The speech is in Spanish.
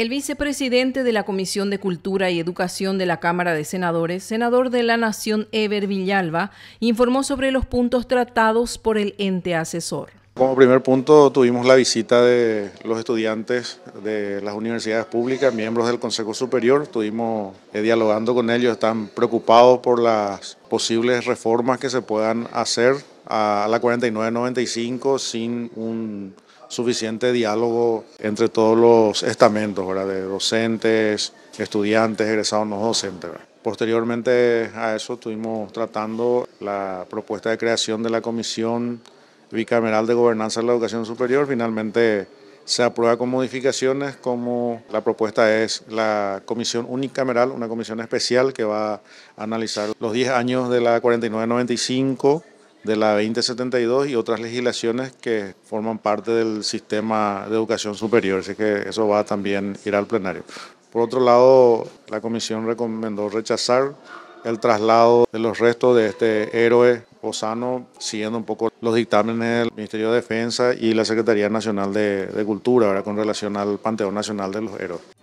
El vicepresidente de la Comisión de Cultura y Educación de la Cámara de Senadores, senador de la Nación Eber Villalba, informó sobre los puntos tratados por el ente asesor. Como primer punto tuvimos la visita de los estudiantes de las universidades públicas, miembros del Consejo Superior, estuvimos eh, dialogando con ellos, están preocupados por las posibles reformas que se puedan hacer a la 4995 sin un suficiente diálogo entre todos los estamentos, de docentes, estudiantes, egresados, no docentes. Posteriormente a eso estuvimos tratando la propuesta de creación de la Comisión Bicameral de Gobernanza de la Educación Superior. Finalmente se aprueba con modificaciones como la propuesta es la comisión unicameral, una comisión especial que va a analizar los 10 años de la 4995 de la 2072 y otras legislaciones que forman parte del sistema de educación superior, así que eso va a también ir al plenario. Por otro lado, la comisión recomendó rechazar el traslado de los restos de este héroe Posano, siguiendo un poco los dictámenes del Ministerio de Defensa y la Secretaría Nacional de, de Cultura, ahora con relación al Panteón Nacional de los Héroes.